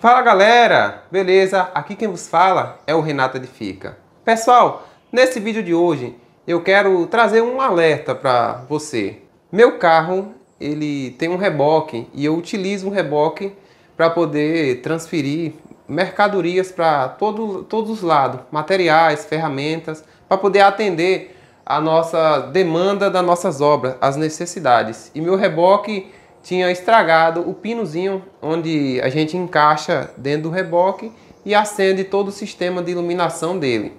Fala galera, beleza? Aqui quem vos fala é o Renata de Fica. Pessoal, nesse vídeo de hoje eu quero trazer um alerta para você. Meu carro ele tem um reboque e eu utilizo um reboque para poder transferir mercadorias para todo, todos os lados, materiais, ferramentas, para poder atender a nossa demanda das nossas obras, as necessidades. E meu reboque tinha estragado o pinozinho onde a gente encaixa dentro do reboque e acende todo o sistema de iluminação dele.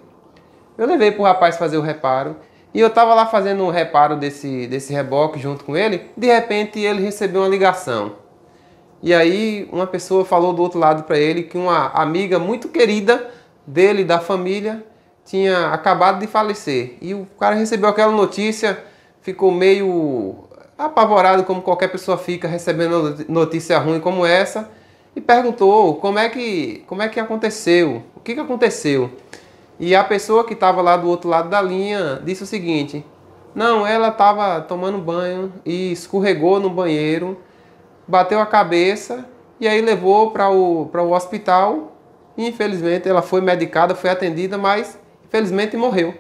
Eu levei para o rapaz fazer o reparo e eu estava lá fazendo o reparo desse, desse reboque junto com ele. De repente ele recebeu uma ligação. E aí uma pessoa falou do outro lado para ele que uma amiga muito querida dele, da família, tinha acabado de falecer. E o cara recebeu aquela notícia, ficou meio apavorado como qualquer pessoa fica recebendo notícia ruim como essa, e perguntou como é que, como é que aconteceu, o que, que aconteceu. E a pessoa que estava lá do outro lado da linha disse o seguinte: não, ela estava tomando banho e escorregou no banheiro, bateu a cabeça e aí levou para o, o hospital. E, infelizmente, ela foi medicada, foi atendida, mas infelizmente morreu.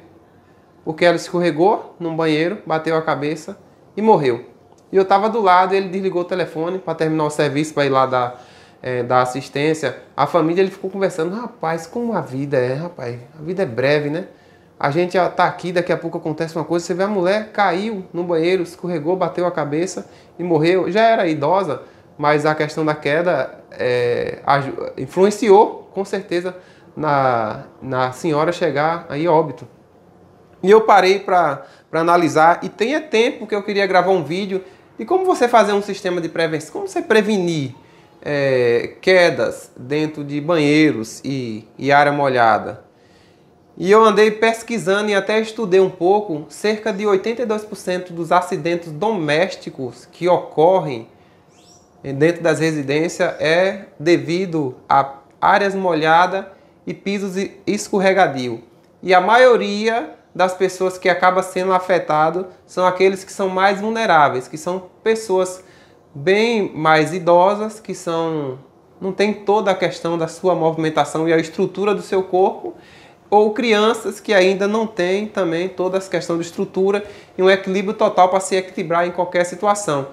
Porque ela escorregou no banheiro, bateu a cabeça e morreu. E eu estava do lado, ele desligou o telefone para terminar o serviço, para ir lá dar, é, dar assistência. A família, ele ficou conversando, rapaz, como a vida é, rapaz, a vida é breve, né? A gente tá aqui, daqui a pouco acontece uma coisa, você vê a mulher caiu no banheiro, escorregou, bateu a cabeça e morreu. Já era idosa, mas a questão da queda é, influenciou, com certeza, na, na senhora chegar aí óbito. E eu parei para para analisar e tenha tempo, que eu queria gravar um vídeo de como você fazer um sistema de prevenção, como você prevenir é, quedas dentro de banheiros e, e área molhada. E eu andei pesquisando e até estudei um pouco, cerca de 82% dos acidentes domésticos que ocorrem dentro das residências é devido a áreas molhadas e pisos escorregadio. E a maioria das pessoas que acaba sendo afetado são aqueles que são mais vulneráveis, que são pessoas bem mais idosas, que são não tem toda a questão da sua movimentação e a estrutura do seu corpo, ou crianças que ainda não têm também toda essa questão de estrutura e um equilíbrio total para se equilibrar em qualquer situação.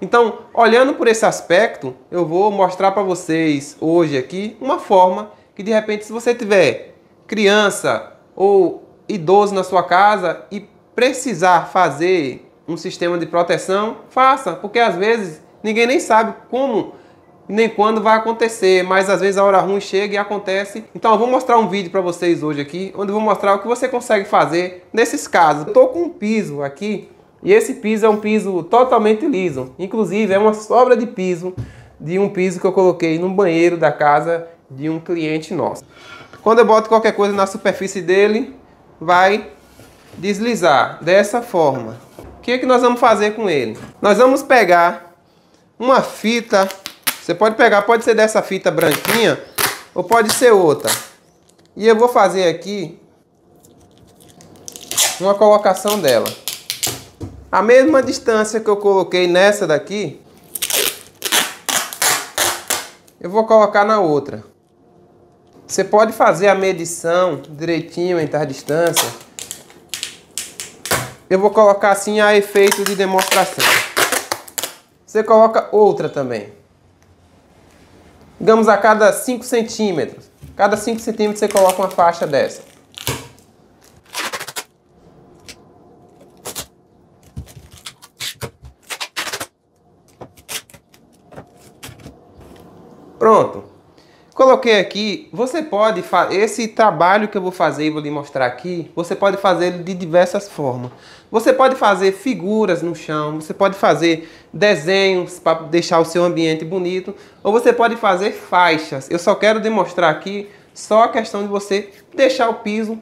Então, olhando por esse aspecto, eu vou mostrar para vocês hoje aqui uma forma que de repente se você tiver criança ou idoso na sua casa e precisar fazer um sistema de proteção, faça, porque às vezes ninguém nem sabe como nem quando vai acontecer, mas às vezes a hora ruim chega e acontece. Então eu vou mostrar um vídeo para vocês hoje aqui, onde eu vou mostrar o que você consegue fazer nesses casos. Eu tô com um piso aqui, e esse piso é um piso totalmente liso. Inclusive é uma sobra de piso de um piso que eu coloquei no banheiro da casa de um cliente nosso. Quando eu boto qualquer coisa na superfície dele, vai deslizar dessa forma. O que, é que nós vamos fazer com ele? Nós vamos pegar uma fita, você pode pegar, pode ser dessa fita branquinha ou pode ser outra. E eu vou fazer aqui uma colocação dela. A mesma distância que eu coloquei nessa daqui, eu vou colocar na outra. Você pode fazer a medição direitinho em tal distância. Eu vou colocar assim a efeito de demonstração. Você coloca outra também. Digamos a cada 5 centímetros. Cada 5 centímetros você coloca uma faixa dessa. Pronto. Coloquei aqui, você pode fazer esse trabalho que eu vou fazer e vou lhe mostrar aqui, você pode fazer de diversas formas. Você pode fazer figuras no chão, você pode fazer desenhos para deixar o seu ambiente bonito, ou você pode fazer faixas. Eu só quero demonstrar aqui só a questão de você deixar o piso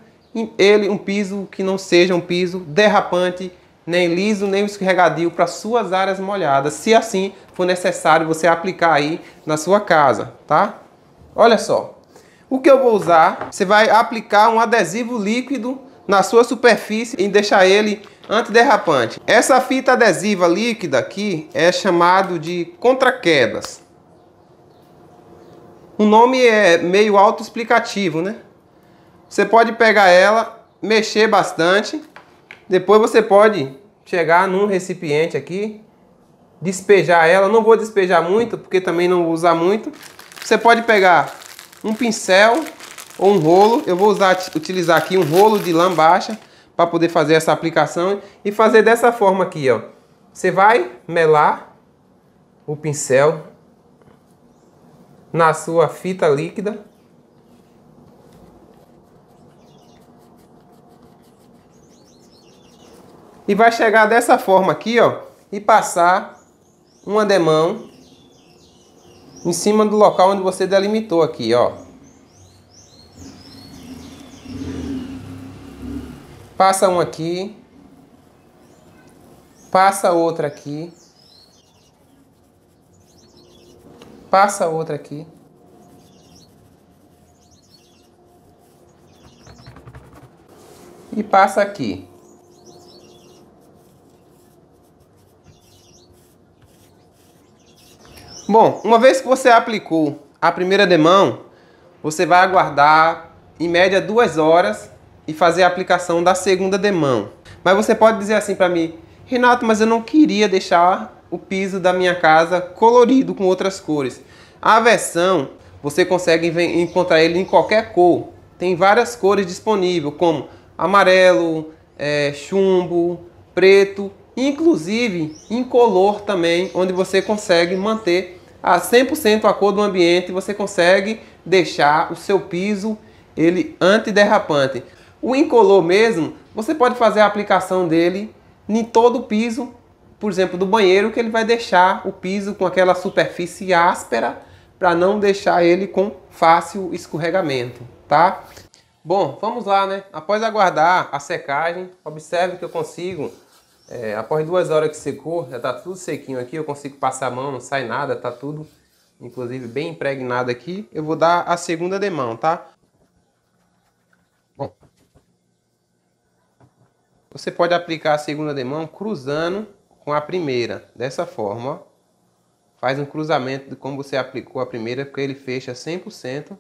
ele um piso que não seja um piso derrapante, nem liso, nem escorregadio para suas áreas molhadas, se assim for necessário você aplicar aí na sua casa, tá? Olha só. O que eu vou usar, você vai aplicar um adesivo líquido na sua superfície e deixar ele antiderrapante. Essa fita adesiva líquida aqui é chamado de contraquedas. O nome é meio autoexplicativo, né? Você pode pegar ela, mexer bastante, depois você pode chegar num recipiente aqui, despejar ela. Não vou despejar muito, porque também não vou usar muito. Você pode pegar um pincel ou um rolo. Eu vou usar, utilizar aqui um rolo de lã baixa para poder fazer essa aplicação e fazer dessa forma aqui, ó. Você vai melar o pincel na sua fita líquida. E vai chegar dessa forma aqui, ó, e passar uma demão em cima do local onde você delimitou aqui, ó. Passa um aqui. Passa outra aqui. Passa outra aqui. E passa aqui. Bom, uma vez que você aplicou a primeira demão, você vai aguardar em média duas horas e fazer a aplicação da segunda demão. Mas você pode dizer assim para mim, Renato, mas eu não queria deixar o piso da minha casa colorido com outras cores. A versão você consegue encontrar ele em qualquer cor. Tem várias cores disponíveis, como amarelo, é, chumbo, preto, inclusive incolor também, onde você consegue manter a 100% a cor do ambiente, você consegue deixar o seu piso ele antiderrapante. O incolor mesmo, você pode fazer a aplicação dele em todo o piso, por exemplo, do banheiro, que ele vai deixar o piso com aquela superfície áspera para não deixar ele com fácil escorregamento, tá? Bom, vamos lá, né? Após aguardar a secagem, observe que eu consigo é, após duas horas que secou, já está tudo sequinho aqui, eu consigo passar a mão, não sai nada, está tudo, inclusive, bem impregnado aqui. Eu vou dar a segunda demão, tá? Bom, você pode aplicar a segunda demão cruzando com a primeira, dessa forma, ó. Faz um cruzamento de como você aplicou a primeira, porque ele fecha 100%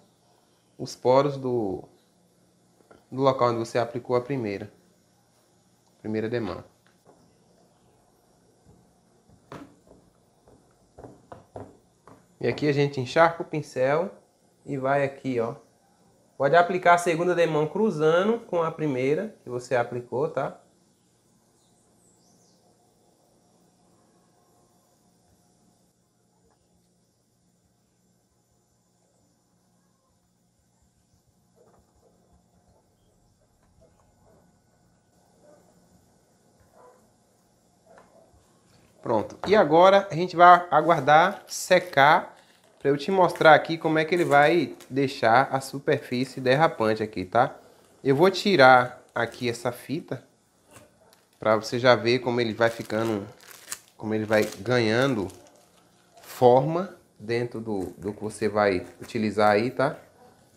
os poros do, do local onde você aplicou a primeira. Primeira demão. E aqui a gente encharca o pincel e vai aqui, ó. Pode aplicar a segunda demão cruzando com a primeira que você aplicou, tá? Pronto. E agora a gente vai aguardar secar para eu te mostrar aqui como é que ele vai deixar a superfície derrapante aqui, tá? Eu vou tirar aqui essa fita para você já ver como ele vai ficando, como ele vai ganhando forma dentro do, do que você vai utilizar aí, tá?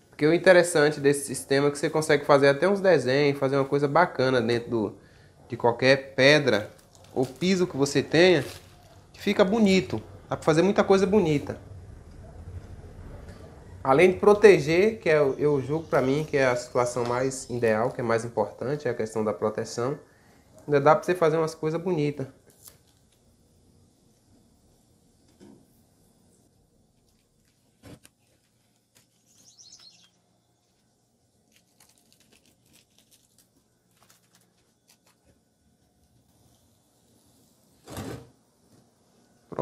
Porque o interessante desse sistema é que você consegue fazer até uns desenhos, fazer uma coisa bacana dentro do, de qualquer pedra ou piso que você tenha, fica bonito. Dá para fazer muita coisa bonita. Além de proteger, que é, eu julgo para mim que é a situação mais ideal, que é mais importante, é a questão da proteção, ainda dá para você fazer umas coisas bonitas.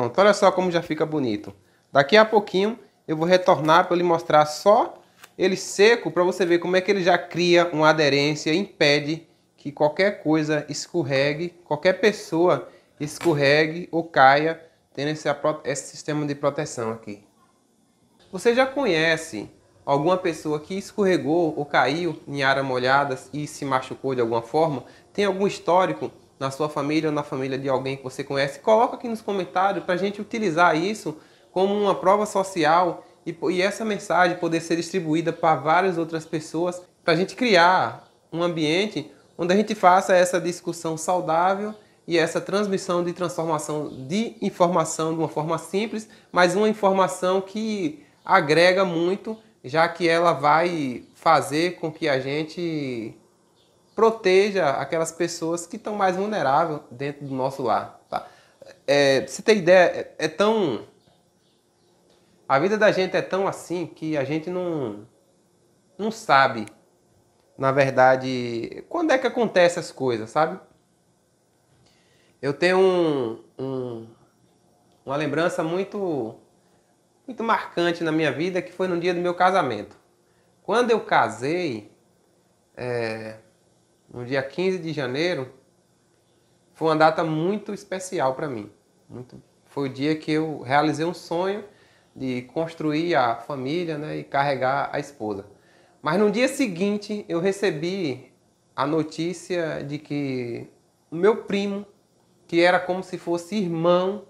Pronto, olha só como já fica bonito. Daqui a pouquinho eu vou retornar para lhe mostrar só ele seco para você ver como é que ele já cria uma aderência, impede que qualquer coisa escorregue, qualquer pessoa escorregue ou caia tendo esse, esse sistema de proteção aqui. Você já conhece alguma pessoa que escorregou ou caiu em áreas molhadas e se machucou de alguma forma? Tem algum histórico na sua família ou na família de alguém que você conhece, coloca aqui nos comentários para a gente utilizar isso como uma prova social e, e essa mensagem poder ser distribuída para várias outras pessoas, para a gente criar um ambiente onde a gente faça essa discussão saudável e essa transmissão de transformação de informação de uma forma simples, mas uma informação que agrega muito, já que ela vai fazer com que a gente proteja aquelas pessoas que estão mais vulneráveis dentro do nosso lar. Tá? É, você tem ideia, é, é tão. A vida da gente é tão assim que a gente não, não sabe, na verdade, quando é que acontecem as coisas, sabe? Eu tenho um, um, uma lembrança muito, muito marcante na minha vida que foi no dia do meu casamento. Quando eu casei, é, no dia 15 de janeiro, foi uma data muito especial para mim. Muito... Foi o dia que eu realizei um sonho de construir a família né, e carregar a esposa. Mas no dia seguinte eu recebi a notícia de que o meu primo, que era como se fosse irmão,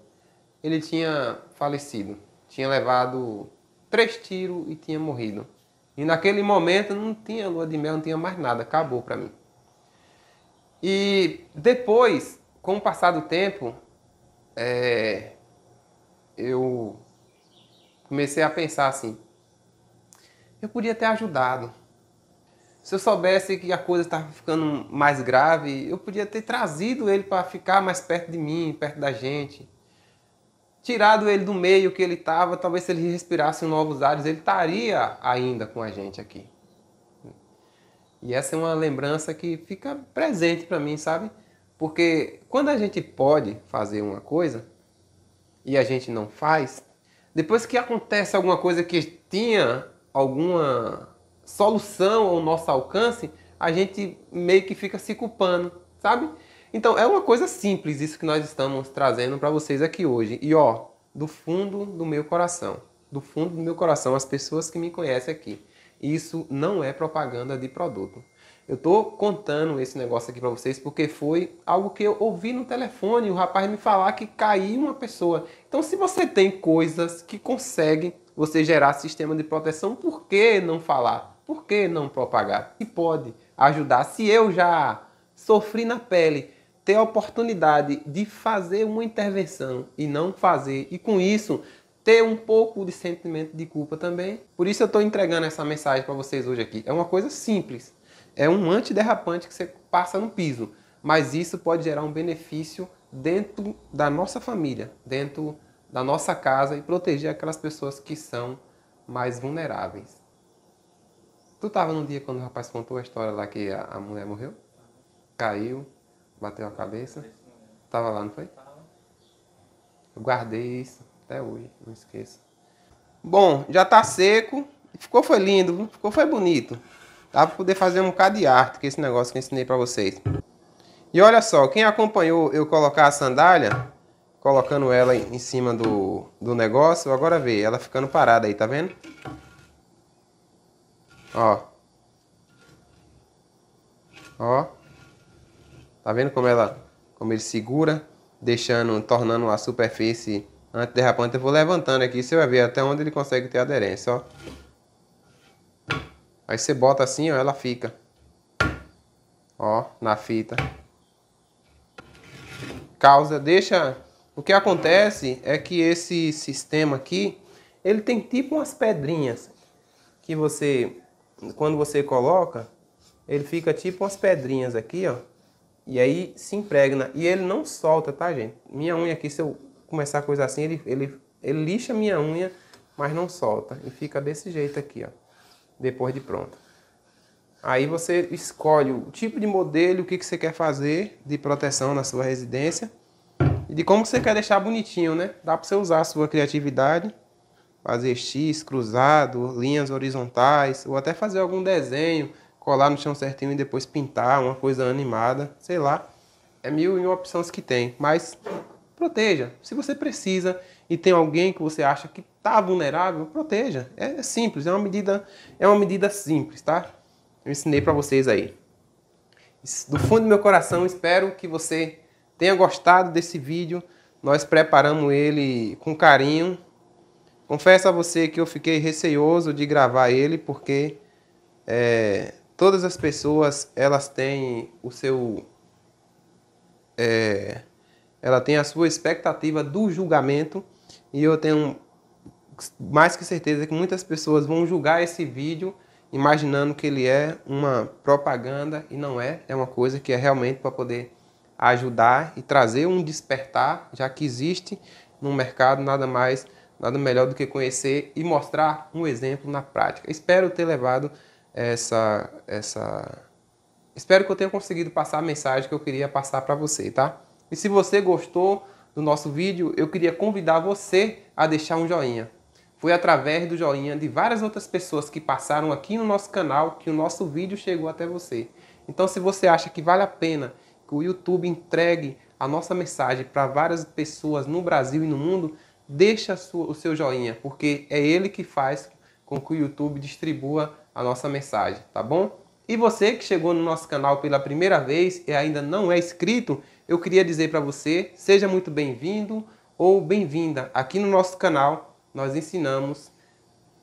ele tinha falecido. Tinha levado três tiros e tinha morrido. E naquele momento não tinha lua de mel, não tinha mais nada, acabou para mim. E depois, com o passar do tempo, é, eu comecei a pensar assim: eu podia ter ajudado. Se eu soubesse que a coisa estava ficando mais grave, eu podia ter trazido ele para ficar mais perto de mim, perto da gente. Tirado ele do meio que ele estava, talvez se ele respirasse novos ares, ele estaria ainda com a gente aqui. E essa é uma lembrança que fica presente para mim, sabe? Porque quando a gente pode fazer uma coisa e a gente não faz, depois que acontece alguma coisa que tinha alguma solução ao nosso alcance, a gente meio que fica se culpando, sabe? Então é uma coisa simples isso que nós estamos trazendo para vocês aqui hoje. E ó, do fundo do meu coração, do fundo do meu coração, as pessoas que me conhecem aqui, isso não é propaganda de produto. Eu estou contando esse negócio aqui para vocês porque foi algo que eu ouvi no telefone, o rapaz me falar que caiu uma pessoa. Então, se você tem coisas que conseguem você gerar sistema de proteção, por que não falar? Por que não propagar? E pode ajudar. Se eu já sofri na pele, ter a oportunidade de fazer uma intervenção e não fazer, e com isso ter um pouco de sentimento de culpa também. Por isso eu estou entregando essa mensagem para vocês hoje aqui. É uma coisa simples, é um antiderrapante que você passa no piso, mas isso pode gerar um benefício dentro da nossa família, dentro da nossa casa e proteger aquelas pessoas que são mais vulneráveis. Tu estava no dia quando o rapaz contou a história lá que a, a mulher morreu? Caiu, bateu a cabeça? Tava lá, não foi? Eu guardei isso até hoje, não esqueça. Bom, já tá seco. Ficou foi lindo, ficou foi bonito. Dá pra poder fazer um bocado de arte com esse negócio que eu ensinei pra vocês. E olha só, quem acompanhou eu colocar a sandália, colocando ela em cima do, do negócio, agora vê, ela ficando parada aí, tá vendo? Ó. Ó. Tá vendo como ela como ele segura, deixando, tornando a superfície antiderrapante, eu vou levantando aqui, você vai ver até onde ele consegue ter aderência, ó. Aí você bota assim, ó, ela fica. Ó, na fita. Causa, deixa... O que acontece é que esse sistema aqui, ele tem tipo umas pedrinhas que você, quando você coloca, ele fica tipo umas pedrinhas aqui, ó. E aí se impregna. E ele não solta, tá, gente? Minha unha aqui, se eu começar a coisa assim, ele, ele, ele lixa minha unha, mas não solta. E fica desse jeito aqui, ó. Depois de pronto Aí você escolhe o tipo de modelo, o que, que você quer fazer de proteção na sua residência. E de como você quer deixar bonitinho, né? Dá para você usar a sua criatividade. Fazer X, cruzado, linhas horizontais. Ou até fazer algum desenho. Colar no chão certinho e depois pintar. Uma coisa animada. Sei lá. É mil e uma opções que tem. Mas proteja. Se você precisa e tem alguém que você acha que está vulnerável, proteja. É, é, simples, é uma medida, é uma medida simples, tá? Eu ensinei para vocês aí. Do fundo do meu coração, espero que você tenha gostado desse vídeo. Nós preparamos ele com carinho. Confesso a você que eu fiquei receoso de gravar ele porque é, todas as pessoas elas têm o seu é, ela tem a sua expectativa do julgamento e eu tenho mais que certeza que muitas pessoas vão julgar esse vídeo imaginando que ele é uma propaganda e não é, é uma coisa que é realmente para poder ajudar e trazer um despertar, já que existe no mercado nada mais, nada melhor do que conhecer e mostrar um exemplo na prática. Espero ter levado essa essa Espero que eu tenha conseguido passar a mensagem que eu queria passar para você, tá? E se você gostou do nosso vídeo, eu queria convidar você a deixar um joinha. Foi através do joinha de várias outras pessoas que passaram aqui no nosso canal que o nosso vídeo chegou até você. Então, se você acha que vale a pena que o YouTube entregue a nossa mensagem para várias pessoas no Brasil e no mundo, deixa o seu joinha, porque é ele que faz com que o YouTube distribua a nossa mensagem, tá bom? E você que chegou no nosso canal pela primeira vez e ainda não é inscrito, eu queria dizer para você, seja muito bem-vindo ou bem-vinda. Aqui no nosso canal nós ensinamos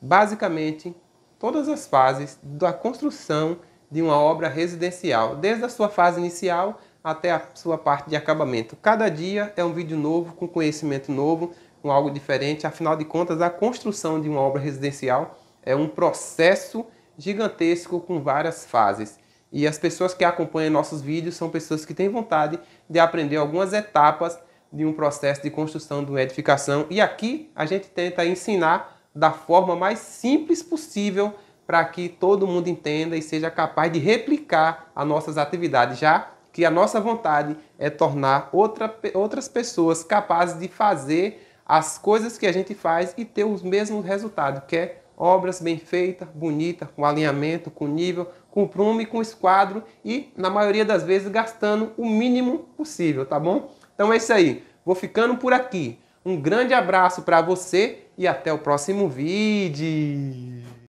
basicamente todas as fases da construção de uma obra residencial, desde a sua fase inicial até a sua parte de acabamento. Cada dia é um vídeo novo, com conhecimento novo, com algo diferente. Afinal de contas, a construção de uma obra residencial é um processo gigantesco com várias fases. E as pessoas que acompanham nossos vídeos são pessoas que têm vontade de aprender algumas etapas de um processo de construção de uma edificação. E aqui a gente tenta ensinar da forma mais simples possível para que todo mundo entenda e seja capaz de replicar as nossas atividades, já que a nossa vontade é tornar outra, outras pessoas capazes de fazer as coisas que a gente faz e ter os mesmos resultados, que é obras bem feitas, bonitas, com alinhamento, com nível, com com o esquadro e, na maioria das vezes, gastando o mínimo possível, tá bom? Então é isso aí. Vou ficando por aqui. Um grande abraço para você e até o próximo vídeo.